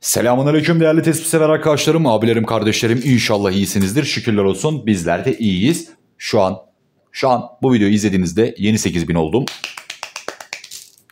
Selamun aleyküm değerli tespit sever arkadaşlarım, abilerim, kardeşlerim. İnşallah iyisinizdir. Şükürler olsun. Bizler de iyiyiz. Şu an, şu an bu videoyu izlediğinizde yeni 8000 oldum.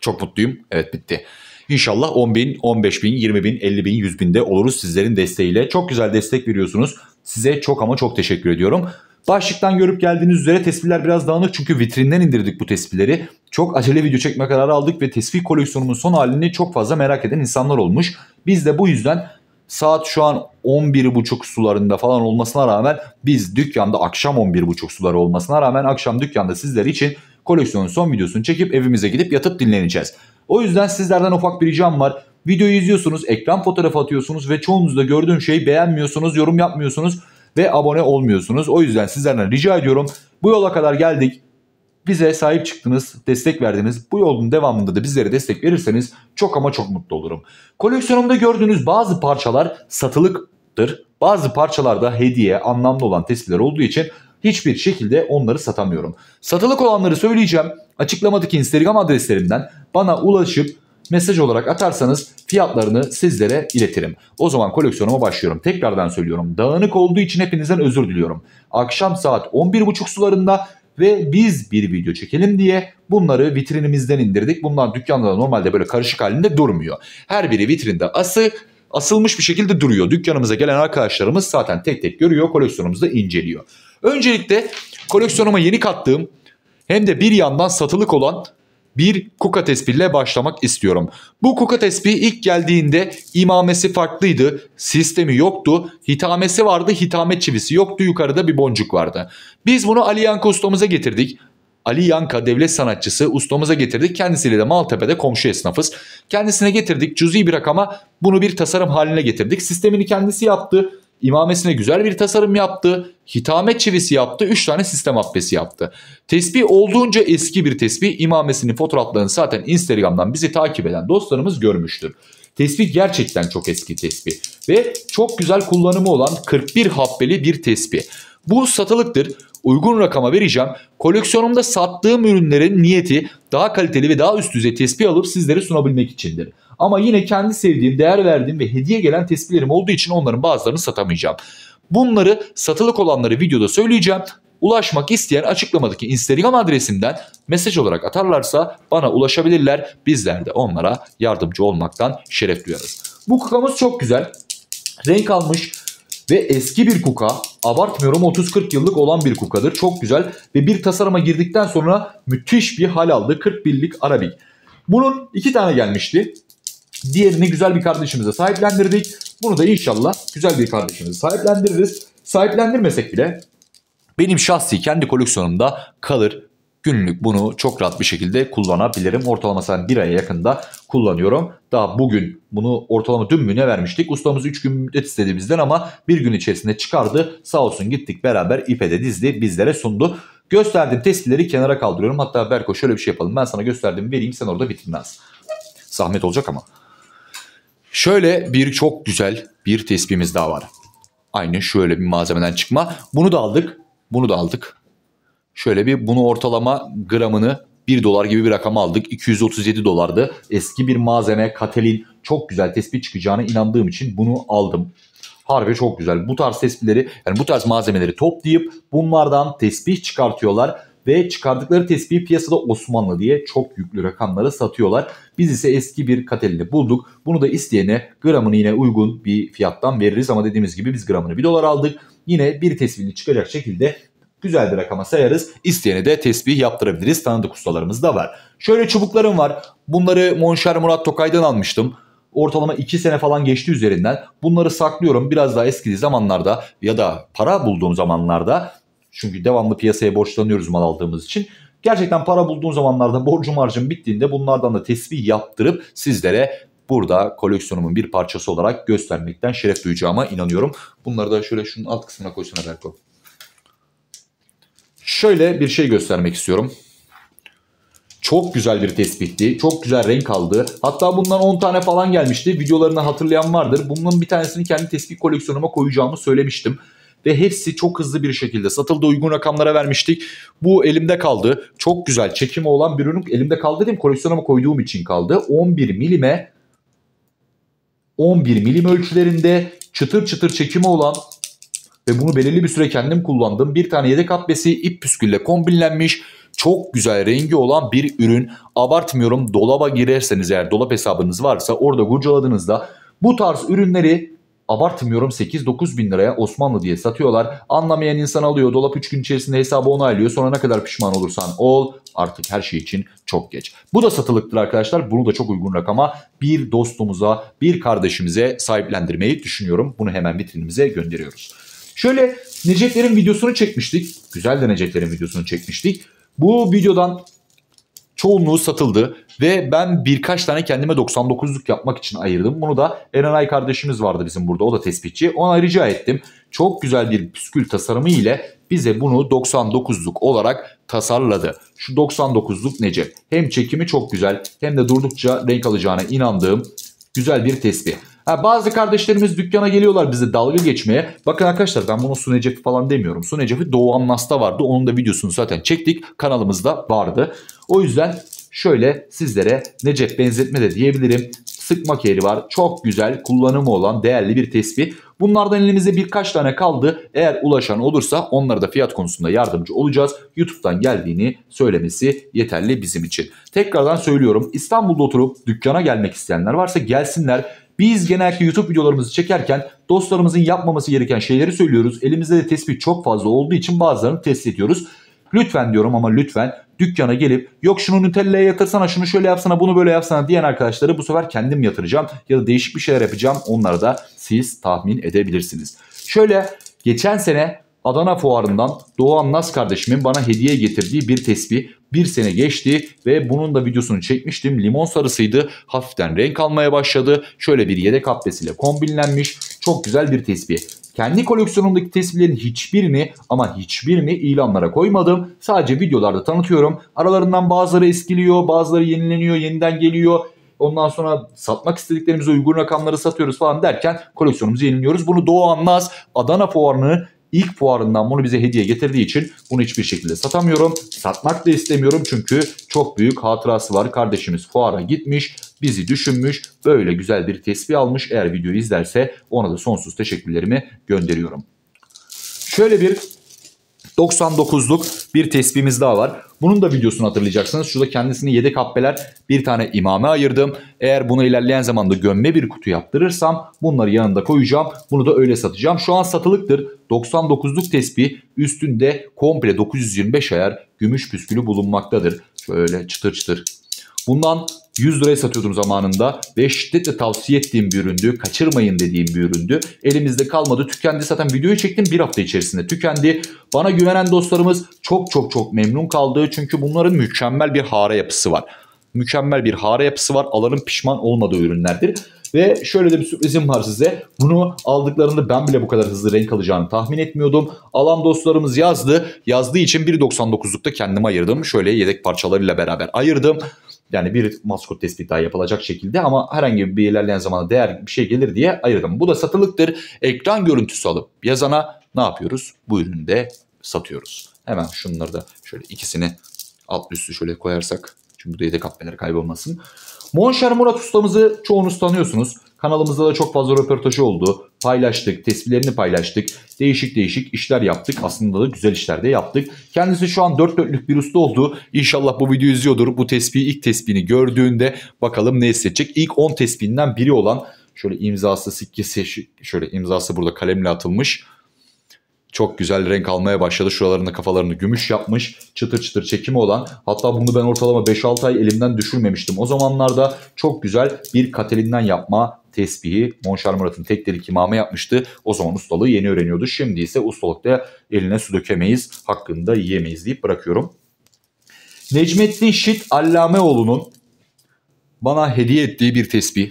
Çok mutluyum. Evet bitti. İnşallah 10 bin, 15 bin, 20 bin, 50 bin, 100 binde oluruz sizlerin desteğiyle. Çok güzel destek veriyorsunuz. Size çok ama çok teşekkür ediyorum. Başlıktan görüp geldiğiniz üzere tespitler biraz dağınık çünkü vitrinden indirdik bu tespitleri. Çok acele video çekme kararı aldık ve tespit koleksiyonumun son halini çok fazla merak eden insanlar olmuş. Biz de bu yüzden saat şu an 11.30 sularında falan olmasına rağmen biz dükkanda akşam 11.30 suları olmasına rağmen akşam dükkanda sizler için koleksiyonun son videosunu çekip evimize gidip yatıp dinleneceğiz. O yüzden sizlerden ufak bir ricam var. Videoyu izliyorsunuz, ekran fotoğrafı atıyorsunuz ve çoğunuzda gördüğüm şeyi beğenmiyorsunuz, yorum yapmıyorsunuz ve abone olmuyorsunuz. O yüzden sizlerden rica ediyorum. Bu yola kadar geldik. Bize sahip çıktınız, destek verdiniz. Bu yolun devamında da bizlere destek verirseniz çok ama çok mutlu olurum. Koleksiyonumda gördüğünüz bazı parçalar satılıktır. Bazı parçalarda hediye, anlamlı olan tespitler olduğu için hiçbir şekilde onları satamıyorum. Satılık olanları söyleyeceğim. Açıklamadaki Instagram adreslerinden bana ulaşıp mesaj olarak atarsanız fiyatlarını sizlere iletirim. O zaman koleksiyonuma başlıyorum. Tekrardan söylüyorum. Dağınık olduğu için hepinizden özür diliyorum. Akşam saat 11.30 sularında ve biz bir video çekelim diye bunları vitrinimizden indirdik. Bunlar dükkanda normalde böyle karışık halinde durmuyor. Her biri vitrinde ası asılmış bir şekilde duruyor. Dükkanımıza gelen arkadaşlarımız zaten tek tek görüyor, koleksiyonumuzu inceliyor. Öncelikle koleksiyonuma yeni kattığım hem de bir yandan satılık olan bir kuka tespihle başlamak istiyorum. Bu kuka tespihi ilk geldiğinde imamesi farklıydı, sistemi yoktu, hitamesi vardı, hitamet çivisi yoktu, yukarıda bir boncuk vardı. Biz bunu Ali Yanka ustamıza getirdik. Ali Yanka devlet sanatçısı ustamıza getirdik. Kendisiyle de Maltepe'de komşu esnafız. Kendisine getirdik cüzi bir rakama bunu bir tasarım haline getirdik. Sistemini kendisi yaptı imamesine güzel bir tasarım yaptı. Hitamet çivisi yaptı. 3 tane sistem abbesi yaptı. Tesbih olduğunca eski bir tesbih. İmamesinin fotoğraflarını zaten Instagram'dan bizi takip eden dostlarımız görmüştür. Tesbih gerçekten çok eski tesbih. Ve çok güzel kullanımı olan 41 habbeli bir tesbih. Bu satılıktır. Uygun rakama vereceğim. Koleksiyonumda sattığım ürünlerin niyeti daha kaliteli ve daha üst düzey tesbih alıp sizlere sunabilmek içindir. Ama yine kendi sevdiğim, değer verdiğim ve hediye gelen tespitlerim olduğu için onların bazılarını satamayacağım. Bunları satılık olanları videoda söyleyeceğim. Ulaşmak isteyen açıklamadaki Instagram adresimden mesaj olarak atarlarsa bana ulaşabilirler. Bizler de onlara yardımcı olmaktan şeref duyarız. Bu kukamız çok güzel. Renk almış ve eski bir kuka. Abartmıyorum 30-40 yıllık olan bir kukadır. Çok güzel ve bir tasarıma girdikten sonra müthiş bir hal aldı. 41'lik arabik. Bunun iki tane gelmişti. Diğerini güzel bir kardeşimize sahiplendirdik. Bunu da inşallah güzel bir kardeşimize sahiplendiririz. Sahiplendirmesek bile benim şahsi kendi koleksiyonumda kalır. Günlük bunu çok rahat bir şekilde kullanabilirim. Ortalama sen bir aya yakında kullanıyorum. Daha bugün bunu ortalama dün mü ne vermiştik? Ustamız 3 gün müddet istedi bizden ama bir gün içerisinde çıkardı. Sağ olsun gittik beraber ipe dizdi bizlere sundu. Gösterdiğim testileri kenara kaldırıyorum. Hatta Berko şöyle bir şey yapalım. Ben sana gösterdim vereyim sen orada bitirmez. Zahmet olacak ama. Şöyle bir çok güzel bir tespimiz daha var. Aynı şöyle bir malzemeden çıkma. Bunu da aldık. Bunu da aldık. Şöyle bir bunu ortalama gramını 1 dolar gibi bir rakam aldık. 237 dolardı. Eski bir malzeme Katelin çok güzel tespit çıkacağına inandığım için bunu aldım. Harbi çok güzel. Bu tarz tespitleri yani bu tarz malzemeleri toplayıp bunlardan tespih çıkartıyorlar ve çıkardıkları tespihi piyasada Osmanlı diye çok yüklü rakamlara satıyorlar. Biz ise eski bir katelini bulduk. Bunu da isteyene gramını yine uygun bir fiyattan veririz ama dediğimiz gibi biz gramını 1 dolar aldık. Yine bir tesbihli çıkacak şekilde güzel bir rakama sayarız. İsteyene de tesbih yaptırabiliriz. Tanıdık ustalarımız da var. Şöyle çubuklarım var. Bunları Monşer Murat Tokay'dan almıştım ortalama 2 sene falan geçti üzerinden. Bunları saklıyorum. Biraz daha eski zamanlarda ya da para bulduğum zamanlarda çünkü devamlı piyasaya borçlanıyoruz mal aldığımız için. Gerçekten para bulduğun zamanlarda borcum harcım bittiğinde bunlardan da tesbih yaptırıp sizlere burada koleksiyonumun bir parçası olarak göstermekten şeref duyacağıma inanıyorum. Bunları da şöyle şunun alt kısmına koysana Berko. Şöyle bir şey göstermek istiyorum. Çok güzel bir tespitti. Çok güzel renk aldı. Hatta bundan 10 tane falan gelmişti. Videolarını hatırlayan vardır. Bunun bir tanesini kendi tespit koleksiyonuma koyacağımı söylemiştim ve hepsi çok hızlı bir şekilde satıldı. Uygun rakamlara vermiştik. Bu elimde kaldı. Çok güzel çekimi olan bir ürün elimde kaldı dedim koleksiyonuma koyduğum için kaldı. 11 milime 11 milim ölçülerinde çıtır çıtır çekimi olan ve bunu belirli bir süre kendim kullandım. Bir tane yedek habbesi ip püskülle kombinlenmiş çok güzel rengi olan bir ürün. Abartmıyorum dolaba girerseniz eğer dolap hesabınız varsa orada kurcaladığınızda bu tarz ürünleri abartmıyorum 8-9 bin liraya Osmanlı diye satıyorlar. Anlamayan insan alıyor dolap 3 gün içerisinde hesabı onaylıyor sonra ne kadar pişman olursan ol artık her şey için çok geç. Bu da satılıktır arkadaşlar bunu da çok uygun rakama bir dostumuza bir kardeşimize sahiplendirmeyi düşünüyorum. Bunu hemen vitrinimize gönderiyoruz. Şöyle Neceklerin videosunu çekmiştik. Güzel de Neceklerin videosunu çekmiştik. Bu videodan Çoğunluğu satıldı ve ben birkaç tane kendime 99'luk yapmak için ayırdım. Bunu da Erenay kardeşimiz vardı bizim burada o da tespitçi. Ona rica ettim. Çok güzel bir püskül tasarımı ile bize bunu 99'luk olarak tasarladı. Şu 99'luk nece? Hem çekimi çok güzel hem de durdukça renk alacağına inandığım güzel bir tespih. Ha, bazı kardeşlerimiz dükkana geliyorlar bize dalga geçmeye. Bakın arkadaşlar ben bunu Sun Ecefi falan demiyorum. Sun Ecefi Doğu Anlas'ta vardı. Onun da videosunu zaten çektik. Kanalımızda vardı. O yüzden şöyle sizlere Necep benzetme de diyebilirim. Sıkmak yeri var. Çok güzel kullanımı olan değerli bir tespih. Bunlardan elimizde birkaç tane kaldı. Eğer ulaşan olursa onlara da fiyat konusunda yardımcı olacağız. YouTube'dan geldiğini söylemesi yeterli bizim için. Tekrardan söylüyorum İstanbul'da oturup dükkana gelmek isteyenler varsa gelsinler. Biz genellikle YouTube videolarımızı çekerken dostlarımızın yapmaması gereken şeyleri söylüyoruz. Elimizde de tespit çok fazla olduğu için bazılarını test ediyoruz. Lütfen diyorum ama lütfen dükkana gelip yok şunu Nutella'ya yatırsana şunu şöyle yapsana bunu böyle yapsana diyen arkadaşları bu sefer kendim yatıracağım ya da değişik bir şeyler yapacağım onları da siz tahmin edebilirsiniz. Şöyle geçen sene Adana fuarından Doğan Naz kardeşimin bana hediye getirdiği bir tesbih bir sene geçti ve bunun da videosunu çekmiştim. Limon sarısıydı. Hafiften renk almaya başladı. Şöyle bir yedek abdesiyle kombinlenmiş. Çok güzel bir tesbih. Kendi koleksiyonumdaki tesbihlerin hiçbirini ama hiçbirini ilanlara koymadım. Sadece videolarda tanıtıyorum. Aralarından bazıları eskiliyor, bazıları yenileniyor, yeniden geliyor. Ondan sonra satmak istediklerimize uygun rakamları satıyoruz falan derken koleksiyonumuzu yeniliyoruz. Bunu Doğu Anlaz Adana Fuarı'nı ilk fuarından bunu bize hediye getirdiği için bunu hiçbir şekilde satamıyorum. Satmak da istemiyorum çünkü çok büyük hatırası var. Kardeşimiz fuara gitmiş, bizi düşünmüş, böyle güzel bir tespih almış. Eğer videoyu izlerse ona da sonsuz teşekkürlerimi gönderiyorum. Şöyle bir 99'luk bir tespihimiz daha var. Bunun da videosunu hatırlayacaksınız. Şurada kendisini yedek hapbeler bir tane imame ayırdım. Eğer bunu ilerleyen zamanda gömme bir kutu yaptırırsam bunları yanında koyacağım. Bunu da öyle satacağım. Şu an satılıktır. 99'luk tespih üstünde komple 925 ayar gümüş püskülü bulunmaktadır. Şöyle çıtır çıtır. Bundan 100 liraya satıyordum zamanında ve şiddetle tavsiye ettiğim bir üründü. Kaçırmayın dediğim bir üründü. Elimizde kalmadı. Tükendi zaten videoyu çektim bir hafta içerisinde tükendi. Bana güvenen dostlarımız çok çok çok memnun kaldı. Çünkü bunların mükemmel bir hara yapısı var. Mükemmel bir hara yapısı var. Alanın pişman olmadığı ürünlerdir. Ve şöyle de bir sürprizim var size. Bunu aldıklarında ben bile bu kadar hızlı renk alacağını tahmin etmiyordum. Alan dostlarımız yazdı. Yazdığı için 1.99'lukta kendime ayırdım. Şöyle yedek parçalarıyla beraber ayırdım yani bir maskot tespit daha yapılacak şekilde ama herhangi bir ilerleyen zamana değer bir şey gelir diye ayırdım. Bu da satılıktır. Ekran görüntüsü alıp yazana ne yapıyoruz? Bu ürünü de satıyoruz. Hemen şunları da şöyle ikisini alt üstü şöyle koyarsak. Çünkü bu da yedek atmeleri kaybolmasın. Monşer Murat ustamızı çoğunuz tanıyorsunuz. Kanalımızda da çok fazla röportajı oldu paylaştık, tespitlerini paylaştık. Değişik değişik işler yaptık. Aslında da güzel işler de yaptık. Kendisi şu an dört dörtlük bir usta oldu. İnşallah bu videoyu izliyordur. Bu tespihi ilk tespihini gördüğünde bakalım ne hissedecek. İlk 10 tespihinden biri olan şöyle imzası sikkesi şöyle imzası burada kalemle atılmış çok güzel renk almaya başladı. Şuralarında kafalarını gümüş yapmış. Çıtır çıtır çekimi olan. Hatta bunu ben ortalama 5-6 ay elimden düşürmemiştim. O zamanlarda çok güzel bir katelinden yapma tesbihi Monşar Murat'ın tek delik imamı yapmıştı. O zaman ustalığı yeni öğreniyordu. Şimdi ise ustalıkta eline su dökemeyiz, hakkında yiyemeyiz deyip bırakıyorum. Necmettin Şit Allameoğlu'nun bana hediye ettiği bir tesbih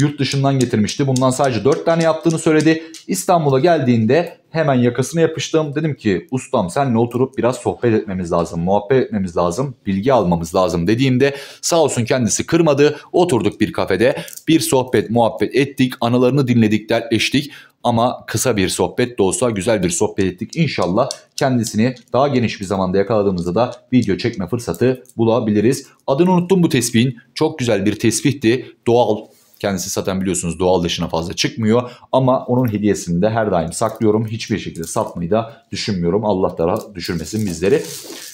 yurt dışından getirmişti. Bundan sadece 4 tane yaptığını söyledi. İstanbul'a geldiğinde hemen yakasına yapıştım. Dedim ki ustam senle oturup biraz sohbet etmemiz lazım, muhabbet etmemiz lazım, bilgi almamız lazım dediğimde sağ olsun kendisi kırmadı. Oturduk bir kafede bir sohbet muhabbet ettik, anılarını dinledik, dertleştik. Ama kısa bir sohbet de olsa güzel bir sohbet ettik. İnşallah kendisini daha geniş bir zamanda yakaladığımızda da video çekme fırsatı bulabiliriz. Adını unuttum bu tesbihin. Çok güzel bir tesbihti. Doğal, Kendisi zaten biliyorsunuz doğal dışına fazla çıkmıyor. Ama onun hediyesini de her daim saklıyorum. Hiçbir şekilde satmayı da düşünmüyorum. Allah da düşürmesin bizleri.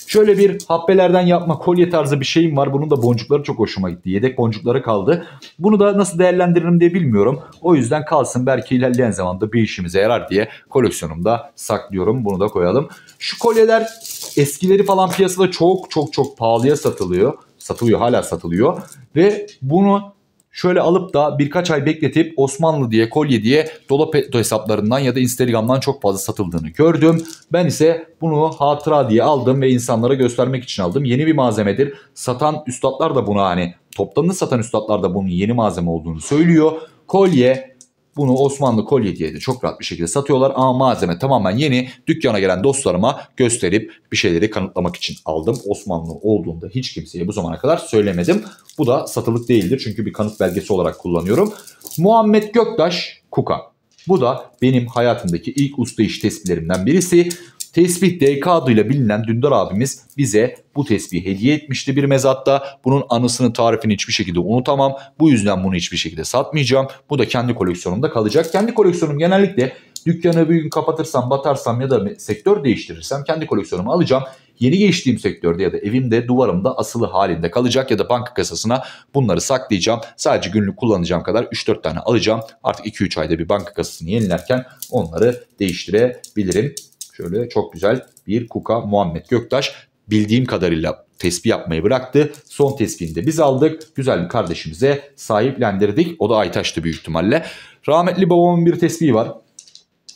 Şöyle bir happelerden yapma kolye tarzı bir şeyim var. Bunun da boncukları çok hoşuma gitti. Yedek boncukları kaldı. Bunu da nasıl değerlendiririm diye bilmiyorum. O yüzden kalsın belki ilerleyen zamanda bir işimize yarar diye koleksiyonumda saklıyorum. Bunu da koyalım. Şu kolyeler eskileri falan piyasada çok çok çok pahalıya satılıyor. Satılıyor hala satılıyor. Ve bunu şöyle alıp da birkaç ay bekletip Osmanlı diye kolye diye dolap e- hesaplarından ya da Instagram'dan çok fazla satıldığını gördüm. Ben ise bunu hatıra diye aldım ve insanlara göstermek için aldım. Yeni bir malzemedir. Satan üstadlar da bunu hani toptanını satan üstadlar da bunun yeni malzeme olduğunu söylüyor. Kolye bunu Osmanlı kolye diye de çok rahat bir şekilde satıyorlar. Ama malzeme tamamen yeni. Dükkana gelen dostlarıma gösterip bir şeyleri kanıtlamak için aldım. Osmanlı olduğunda hiç kimseye bu zamana kadar söylemedim. Bu da satılık değildir. Çünkü bir kanıt belgesi olarak kullanıyorum. Muhammed Göktaş Kuka. Bu da benim hayatımdaki ilk usta iş tespitlerimden birisi. Tesbih DK adıyla bilinen Dündar abimiz bize bu tesbihi hediye etmişti bir mezatta. Bunun anısını tarifini hiçbir şekilde unutamam. Bu yüzden bunu hiçbir şekilde satmayacağım. Bu da kendi koleksiyonumda kalacak. Kendi koleksiyonum genellikle dükkanı bir gün kapatırsam, batarsam ya da sektör değiştirirsem kendi koleksiyonumu alacağım. Yeni geçtiğim sektörde ya da evimde duvarımda asılı halinde kalacak ya da banka kasasına bunları saklayacağım. Sadece günlük kullanacağım kadar 3-4 tane alacağım. Artık 2-3 ayda bir banka kasasını yenilerken onları değiştirebilirim. Şöyle çok güzel bir Kuka Muhammed Göktaş bildiğim kadarıyla tespih yapmayı bıraktı. Son tespihini de biz aldık. Güzel bir kardeşimize sahiplendirdik. O da Aytaş'tı büyük ihtimalle. Rahmetli babamın bir tespihi var.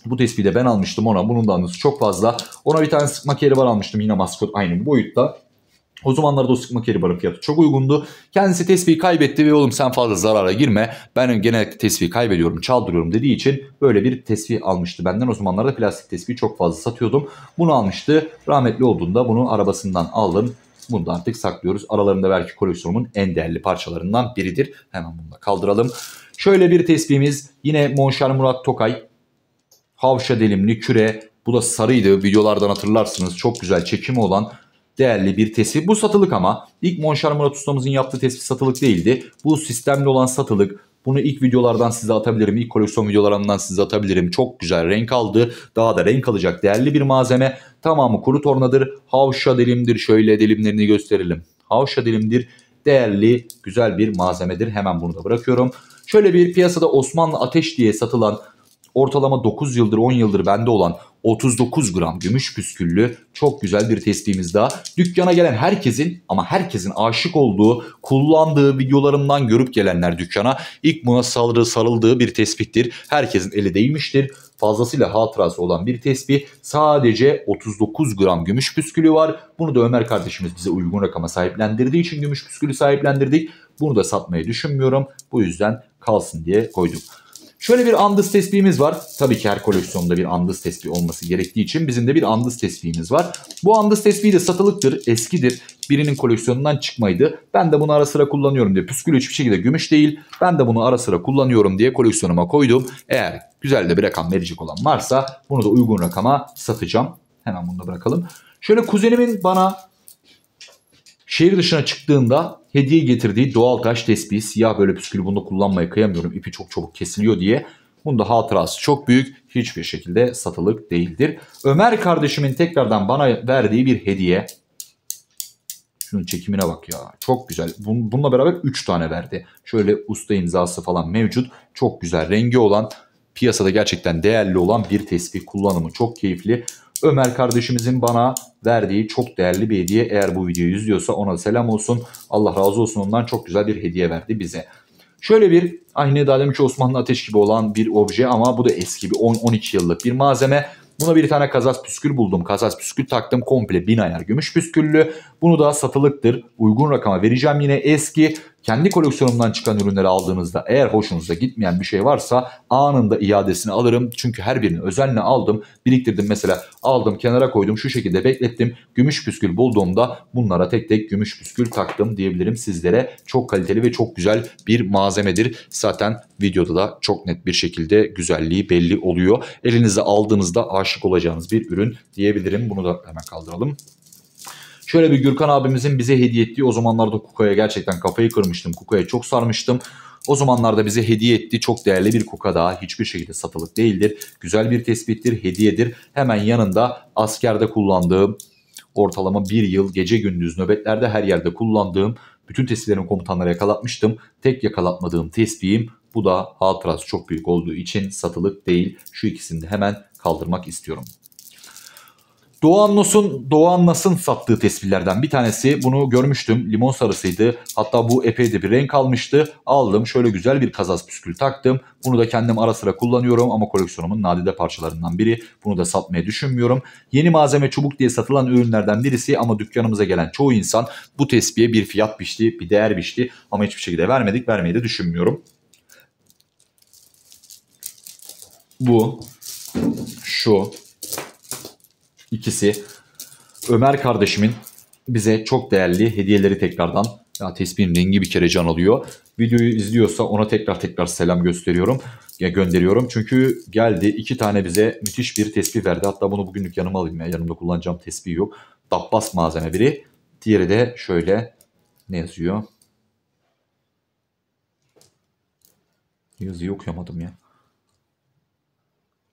Bu tespihi de ben almıştım ona. Bunun da anısı çok fazla. Ona bir tane sıkma keri var almıştım. Yine maskot aynı boyutta. O zamanlarda o sıkma keribarın fiyatı çok uygundu. Kendisi tesbihi kaybetti ve oğlum sen fazla zarara girme. Ben genellikle tesbihi kaybediyorum, çaldırıyorum dediği için böyle bir tesbih almıştı benden. O zamanlarda plastik tesbihi çok fazla satıyordum. Bunu almıştı. Rahmetli olduğunda bunu arabasından aldım. Bunu da artık saklıyoruz. Aralarında belki koleksiyonumun en değerli parçalarından biridir. Hemen bunu da kaldıralım. Şöyle bir tesbihimiz. Yine Monşar Murat Tokay. Havşa delimli küre. Bu da sarıydı. Videolardan hatırlarsınız. Çok güzel çekimi olan değerli bir tespit. Bu satılık ama ilk Monşar Murat ustamızın yaptığı tespit satılık değildi. Bu sistemli olan satılık bunu ilk videolardan size atabilirim. İlk koleksiyon videolarından size atabilirim. Çok güzel renk aldı. Daha da renk alacak değerli bir malzeme. Tamamı kuru tornadır. Havşa dilimdir. Şöyle dilimlerini gösterelim. Havşa dilimdir. Değerli güzel bir malzemedir. Hemen bunu da bırakıyorum. Şöyle bir piyasada Osmanlı Ateş diye satılan ortalama 9 yıldır 10 yıldır bende olan 39 gram gümüş püsküllü çok güzel bir testimiz daha. Dükkana gelen herkesin ama herkesin aşık olduğu, kullandığı videolarımdan görüp gelenler dükkana ilk buna sarı, sarıldığı bir tespittir. Herkesin eli değmiştir. Fazlasıyla hatırası olan bir tespih. Sadece 39 gram gümüş püskülü var. Bunu da Ömer kardeşimiz bize uygun rakama sahiplendirdiği için gümüş püskülü sahiplendirdik. Bunu da satmayı düşünmüyorum. Bu yüzden kalsın diye koyduk. Şöyle bir andız tesbihimiz var. Tabii ki her koleksiyonda bir andız tesbih olması gerektiği için bizim de bir andız tesbihimiz var. Bu andız tesbihi de satılıktır, eskidir. Birinin koleksiyonundan çıkmaydı. Ben de bunu ara sıra kullanıyorum diye. Püskül hiçbir şekilde gümüş değil. Ben de bunu ara sıra kullanıyorum diye koleksiyonuma koydum. Eğer güzel de bir rakam verecek olan varsa bunu da uygun rakama satacağım. Hemen bunu da bırakalım. Şöyle kuzenimin bana Şehir dışına çıktığında hediye getirdiği doğal taş tespihi siyah böyle püskülü bunu kullanmaya kıyamıyorum. ipi çok çabuk kesiliyor diye. da hatırası çok büyük. Hiçbir şekilde satılık değildir. Ömer kardeşimin tekrardan bana verdiği bir hediye. Şunun çekimine bak ya. Çok güzel. bununla beraber 3 tane verdi. Şöyle usta imzası falan mevcut. Çok güzel rengi olan piyasada gerçekten değerli olan bir tespih kullanımı. Çok keyifli. Ömer kardeşimizin bana verdiği çok değerli bir hediye. Eğer bu videoyu izliyorsa ona selam olsun. Allah razı olsun ondan çok güzel bir hediye verdi bize. Şöyle bir ahine Dalemçi Osmanlı ateş gibi olan bir obje ama bu da eski bir 10-12 yıllık bir malzeme. Buna bir tane kazas püskül buldum. Kazas püskül taktım komple bin ayar gümüş püsküllü. Bunu da satılıktır. Uygun rakama vereceğim yine eski kendi koleksiyonumdan çıkan ürünleri aldığınızda eğer hoşunuza gitmeyen bir şey varsa anında iadesini alırım. Çünkü her birini özenle aldım, biriktirdim mesela aldım kenara koydum şu şekilde beklettim. Gümüş püskül bulduğumda bunlara tek tek gümüş püskül taktım diyebilirim sizlere. Çok kaliteli ve çok güzel bir malzemedir. Zaten videoda da çok net bir şekilde güzelliği belli oluyor. Elinize aldığınızda aşık olacağınız bir ürün diyebilirim. Bunu da hemen kaldıralım. Şöyle bir Gürkan abimizin bize hediye ettiği o zamanlarda Kuka'ya gerçekten kafayı kırmıştım. Kuka'ya çok sarmıştım. O zamanlarda bize hediye etti. Çok değerli bir kuka daha. Hiçbir şekilde satılık değildir. Güzel bir tespittir, hediyedir. Hemen yanında askerde kullandığım ortalama bir yıl gece gündüz nöbetlerde her yerde kullandığım bütün tespitlerin komutanlara yakalatmıştım. Tek yakalatmadığım tespiyim. bu da hatırası çok büyük olduğu için satılık değil. Şu ikisini de hemen kaldırmak istiyorum. Doğan Nos'un Doğan Nas'ın sattığı tespitlerden bir tanesi bunu görmüştüm. Limon sarısıydı. Hatta bu epey de bir renk almıştı. Aldım şöyle güzel bir kazas püskül taktım. Bunu da kendim ara sıra kullanıyorum ama koleksiyonumun nadide parçalarından biri. Bunu da satmayı düşünmüyorum. Yeni malzeme çubuk diye satılan ürünlerden birisi ama dükkanımıza gelen çoğu insan bu tespihe bir fiyat biçti, bir değer biçti ama hiçbir şekilde vermedik, vermeyi de düşünmüyorum. Bu, şu, İkisi Ömer kardeşimin bize çok değerli hediyeleri tekrardan ya tespihin rengi bir kere can alıyor. Videoyu izliyorsa ona tekrar tekrar selam gösteriyorum. Ya gönderiyorum. Çünkü geldi iki tane bize müthiş bir tesbih verdi. Hatta bunu bugünlük yanıma alayım ya. Yanımda kullanacağım tesbih yok. Dabbas malzeme biri. Diğeri de şöyle ne yazıyor? Yazıyı okuyamadım ya.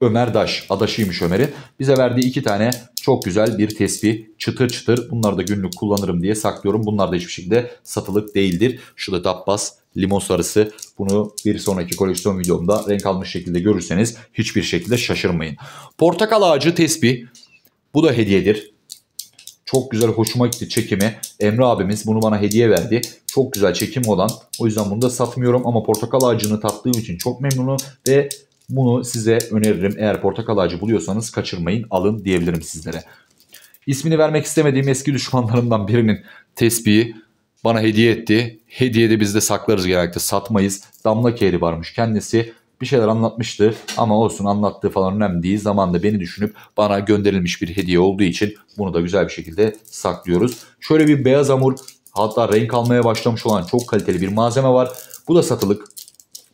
Ömer Daş adaşıymış Ömer'in. Bize verdiği iki tane çok güzel bir tesbih çıtır çıtır bunları da günlük kullanırım diye saklıyorum. Bunlar da hiçbir şekilde satılık değildir. Şu da Dabbas limon sarısı bunu bir sonraki koleksiyon videomda renk almış şekilde görürseniz hiçbir şekilde şaşırmayın. Portakal ağacı tesbih bu da hediyedir. Çok güzel hoşuma gitti çekimi. Emre abimiz bunu bana hediye verdi. Çok güzel çekim olan. O yüzden bunu da satmıyorum ama portakal ağacını tattığım için çok memnunum ve bunu size öneririm. Eğer portakal ağacı buluyorsanız kaçırmayın alın diyebilirim sizlere. İsmini vermek istemediğim eski düşmanlarımdan birinin tespihi bana hediye etti. Hediyede biz de saklarız genellikle satmayız. Damla keri varmış kendisi bir şeyler anlatmıştı ama olsun anlattığı falan önemli değil. Zamanında beni düşünüp bana gönderilmiş bir hediye olduğu için bunu da güzel bir şekilde saklıyoruz. Şöyle bir beyaz hamur hatta renk almaya başlamış olan çok kaliteli bir malzeme var. Bu da satılık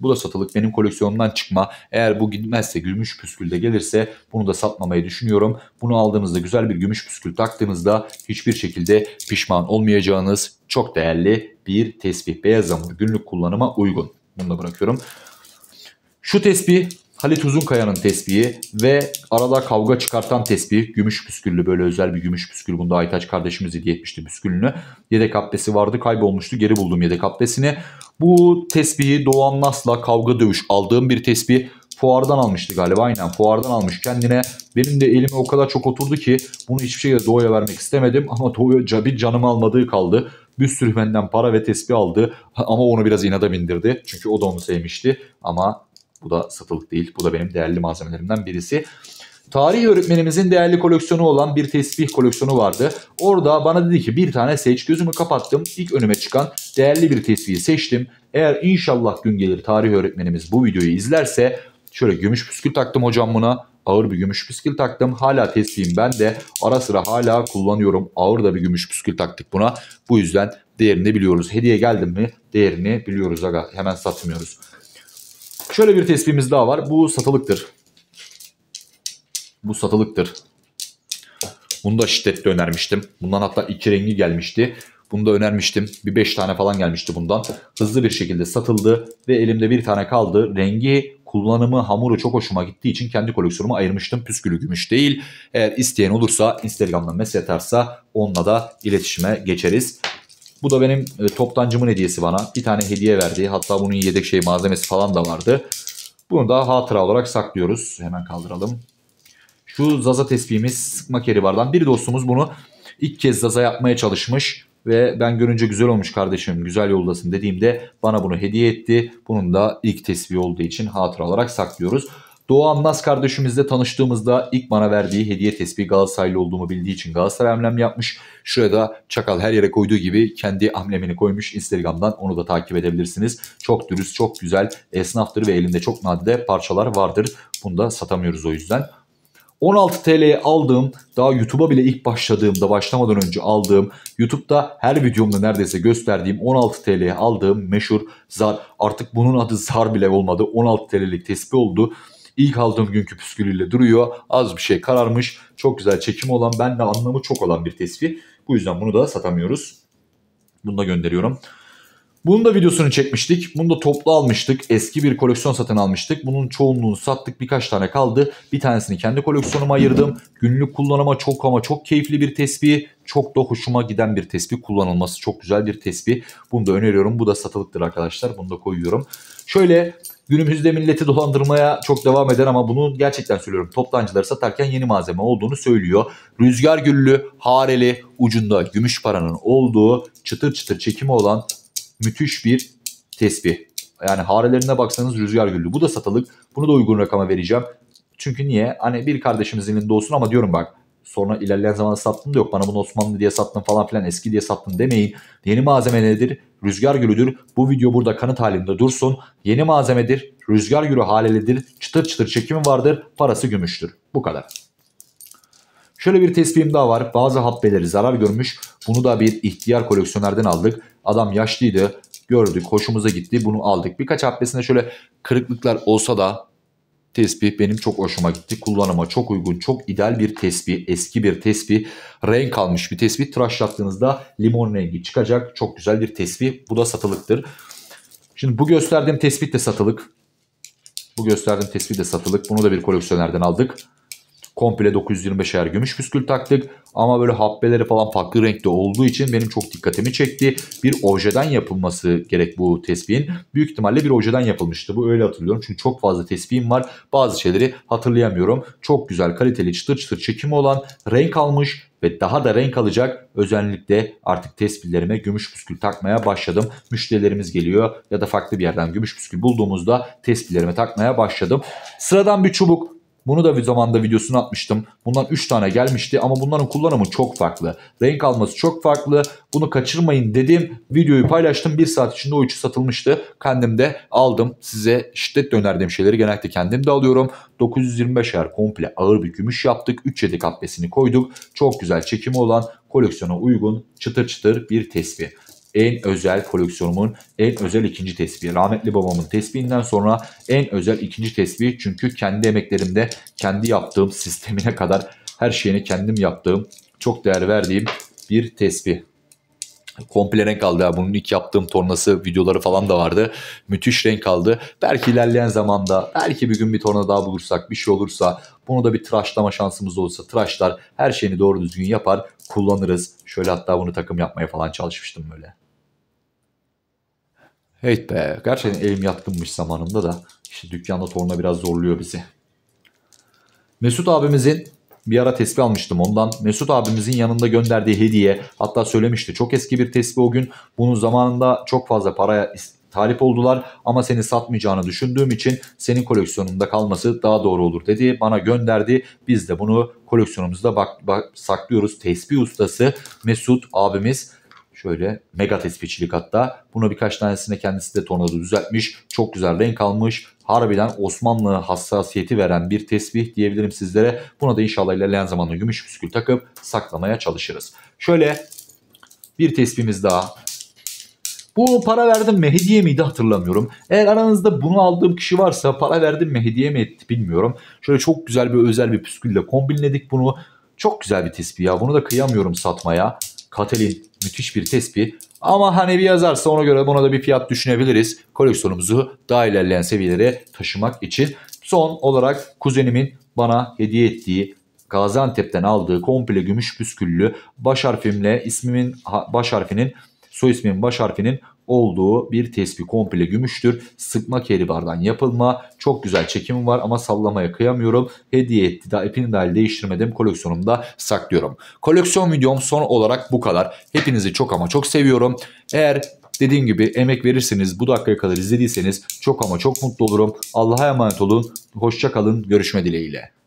bu da satılık benim koleksiyonumdan çıkma. Eğer bu gitmezse gümüş püskülde gelirse bunu da satmamayı düşünüyorum. Bunu aldığınızda güzel bir gümüş püskül taktığınızda hiçbir şekilde pişman olmayacağınız çok değerli bir tesbih. Beyaz zamur günlük kullanıma uygun. Bunu da bırakıyorum. Şu tesbih Halit Uzunkaya'nın tesbihi ve arada kavga çıkartan tesbih. Gümüş püsküllü böyle özel bir gümüş püskül. Bunda Aytaç kardeşimiz hediye etmişti püskülünü. Yedek abdesti vardı kaybolmuştu. Geri buldum yedek abdestini. Bu tesbihi Doğan Nas'la kavga dövüş aldığım bir tesbih. Fuardan almıştı galiba aynen fuardan almış kendine. Benim de elime o kadar çok oturdu ki bunu hiçbir şekilde Doğu'ya vermek istemedim. Ama Doğu'ya bir canımı almadığı kaldı bir sürü benden para ve tesbih aldı ama onu biraz inada bindirdi. Çünkü o da onu sevmişti ama bu da satılık değil. Bu da benim değerli malzemelerimden birisi. Tarih öğretmenimizin değerli koleksiyonu olan bir tesbih koleksiyonu vardı. Orada bana dedi ki bir tane seç. Gözümü kapattım. İlk önüme çıkan değerli bir tesbihi seçtim. Eğer inşallah gün gelir tarih öğretmenimiz bu videoyu izlerse şöyle gümüş püskül taktım hocam buna. Ağır bir gümüş püskül taktım. Hala tesbihim ben de ara sıra hala kullanıyorum. Ağır da bir gümüş püskül taktık buna. Bu yüzden değerini biliyoruz. Hediye geldi mi değerini biliyoruz aga. Hemen satmıyoruz. Şöyle bir tespitimiz daha var. Bu satılıktır. Bu satılıktır. Bunu da şiddetle önermiştim. Bundan hatta iki rengi gelmişti. Bunu da önermiştim. Bir beş tane falan gelmişti bundan. Hızlı bir şekilde satıldı ve elimde bir tane kaldı. Rengi, kullanımı, hamuru çok hoşuma gittiği için kendi koleksiyonuma ayırmıştım. Püskülü gümüş değil. Eğer isteyen olursa Instagram'dan mesaj atarsa onunla da iletişime geçeriz. Bu da benim e, toptancımın hediyesi bana. Bir tane hediye verdi. hatta bunun yedek şey malzemesi falan da vardı. Bunu da hatıra olarak saklıyoruz. Hemen kaldıralım. Şu Zaza tespihimiz sıkma keri bardan. Bir dostumuz bunu ilk kez Zaza yapmaya çalışmış. Ve ben görünce güzel olmuş kardeşim güzel yoldasın dediğimde bana bunu hediye etti. Bunun da ilk tesbih olduğu için hatıra olarak saklıyoruz. Doğan Nas kardeşimizle tanıştığımızda ilk bana verdiği hediye tesbih Galatasaraylı olduğumu bildiği için Galatasaray amblem yapmış. Şurada Çakal her yere koyduğu gibi kendi amblemini koymuş Instagram'dan onu da takip edebilirsiniz. Çok dürüst, çok güzel esnaftır ve elinde çok nadide parçalar vardır. Bunu da satamıyoruz o yüzden. 16 TL'ye aldığım, daha YouTube'a bile ilk başladığımda, başlamadan önce aldığım, YouTube'da her videomda neredeyse gösterdiğim 16 TL'ye aldığım meşhur zar. Artık bunun adı zar bile olmadı. 16 TL'lik tespih oldu. İlk aldığım günkü püskülüyle duruyor. Az bir şey kararmış. Çok güzel çekimi olan, ben de anlamı çok olan bir tesbih. Bu yüzden bunu da satamıyoruz. Bunu da gönderiyorum. Bunun da videosunu çekmiştik. Bunu da toplu almıştık. Eski bir koleksiyon satın almıştık. Bunun çoğunluğunu sattık. Birkaç tane kaldı. Bir tanesini kendi koleksiyonuma ayırdım. Günlük kullanıma çok ama çok keyifli bir tesbih. Çok da hoşuma giden bir tesbih. Kullanılması çok güzel bir tesbih. Bunu da öneriyorum. Bu da satılıktır arkadaşlar. Bunu da koyuyorum. Şöyle Günümüzde milleti dolandırmaya çok devam eden ama bunu gerçekten söylüyorum. Toptancıları satarken yeni malzeme olduğunu söylüyor. Rüzgar güllü, hareli, ucunda gümüş paranın olduğu çıtır çıtır çekimi olan müthiş bir tesbih. Yani harelerine baksanız rüzgar güllü. Bu da satılık. Bunu da uygun rakama vereceğim. Çünkü niye? Hani bir kardeşimizin elinde olsun ama diyorum bak sonra ilerleyen zamanda sattım da yok bana bunu Osmanlı diye sattım falan filan eski diye sattım demeyin. Yeni malzeme nedir? Rüzgar gülüdür. Bu video burada kanıt halinde dursun. Yeni malzemedir. Rüzgar gülü halelidir. Çıtır çıtır çekimi vardır. Parası gümüştür. Bu kadar. Şöyle bir tespihim daha var. Bazı habbeleri zarar görmüş. Bunu da bir ihtiyar koleksiyonerden aldık. Adam yaşlıydı. Gördük. Hoşumuza gitti. Bunu aldık. Birkaç habbesinde şöyle kırıklıklar olsa da Tesbih benim çok hoşuma gitti. Kullanıma çok uygun, çok ideal bir tesbih. Eski bir tesbih. Renk almış bir tesbih. Tıraşlattığınızda limon rengi çıkacak. Çok güzel bir tesbih. Bu da satılıktır. Şimdi bu gösterdiğim tespit de satılık. Bu gösterdiğim tespit de satılık. Bunu da bir koleksiyonerden aldık. Komple 925'er gümüş püskül taktık. Ama böyle habbeleri falan farklı renkte olduğu için benim çok dikkatimi çekti. Bir ojeden yapılması gerek bu tesbihin. Büyük ihtimalle bir ojeden yapılmıştı. Bu öyle hatırlıyorum. Çünkü çok fazla tesbihim var. Bazı şeyleri hatırlayamıyorum. Çok güzel kaliteli çıtır çıtır çekimi olan renk almış ve daha da renk alacak özellikle artık tespitlerime gümüş püskül takmaya başladım. Müşterilerimiz geliyor ya da farklı bir yerden gümüş püskül bulduğumuzda tespitlerime takmaya başladım. Sıradan bir çubuk bunu da bir zamanda videosunu atmıştım. Bundan 3 tane gelmişti ama bunların kullanımı çok farklı. Renk alması çok farklı. Bunu kaçırmayın dedim. Videoyu paylaştım. 1 saat içinde o üçü satılmıştı. Kendim de aldım. Size şiddetle önerdiğim şeyleri genellikle kendim de alıyorum. 925 er komple ağır bir gümüş yaptık. 3 yedek abdesini koyduk. Çok güzel çekimi olan koleksiyona uygun çıtır çıtır bir tesbih en özel koleksiyonumun en özel ikinci tesbihi. Rahmetli babamın tesbihinden sonra en özel ikinci tesbih çünkü kendi emeklerimde kendi yaptığım sistemine kadar her şeyini kendim yaptığım çok değer verdiğim bir tesbih. Komple renk aldı ya. Bunun ilk yaptığım tornası videoları falan da vardı. Müthiş renk aldı. Belki ilerleyen zamanda belki bir gün bir torna daha bulursak bir şey olursa bunu da bir tıraşlama şansımız olsa tıraşlar her şeyini doğru düzgün yapar kullanırız. Şöyle hatta bunu takım yapmaya falan çalışmıştım böyle. Evet be. Gerçekten elim yatkınmış zamanında da. İşte dükkanda torna biraz zorluyor bizi. Mesut abimizin bir ara tesbih almıştım ondan. Mesut abimizin yanında gönderdiği hediye hatta söylemişti. Çok eski bir tesbih o gün. Bunun zamanında çok fazla paraya talip oldular ama seni satmayacağını düşündüğüm için senin koleksiyonunda kalması daha doğru olur dedi. Bana gönderdi. Biz de bunu koleksiyonumuzda bak, bak, saklıyoruz. Tesbih ustası Mesut abimiz Şöyle mega tespitçilik hatta. Buna birkaç tanesine kendisi de tornada düzeltmiş. Çok güzel renk almış. Harbiden Osmanlı hassasiyeti veren bir tesbih diyebilirim sizlere. Buna da inşallah ilerleyen zamanda gümüş püskül takıp saklamaya çalışırız. Şöyle bir tespihimiz daha. Bu para verdim mi hediye miydi hatırlamıyorum. Eğer aranızda bunu aldığım kişi varsa para verdim mi hediye mi etti bilmiyorum. Şöyle çok güzel bir özel bir püskülle kombinledik bunu. Çok güzel bir tespih ya bunu da kıyamıyorum satmaya. Katelin müthiş bir tespih. Ama hani bir yazarsa ona göre buna da bir fiyat düşünebiliriz. Koleksiyonumuzu daha ilerleyen seviyelere taşımak için. Son olarak kuzenimin bana hediye ettiği Gaziantep'ten aldığı komple gümüş püsküllü baş harfimle ismimin baş harfinin soy ismimin baş harfinin olduğu bir tespih komple gümüştür. Sıkma keribardan yapılma. Çok güzel çekimim var ama sallamaya kıyamıyorum. Hediye etti da ipini dahil değiştirmedim. Koleksiyonumda saklıyorum. Koleksiyon videom son olarak bu kadar. Hepinizi çok ama çok seviyorum. Eğer dediğim gibi emek verirseniz bu dakikaya kadar izlediyseniz çok ama çok mutlu olurum. Allah'a emanet olun. Hoşçakalın. Görüşme dileğiyle.